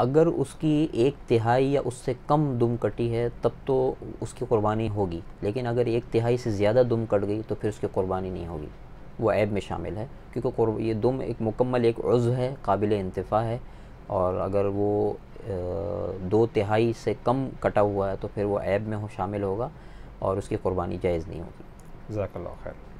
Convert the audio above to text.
अगर उसकी एक तिहाई या उससे कम दुम कटी है तब तो उसकी कुर्बानी होगी लेकिन अगर एक तिहाई से ज़्यादा दुम कट गई तो फिर उसकी कुर्बानी नहीं होगी वो ऐब में शामिल है क्योंकि ये दुम एक मुकम्मल एक उज़ है काबिल इंतफ़ा है और अगर वो दो तिहाई से कम कटा हुआ है तो फिर वो ऐब में हो शामिल होगा और उसकी कुर्बानी जायज़ नहीं होगी जैकल खैर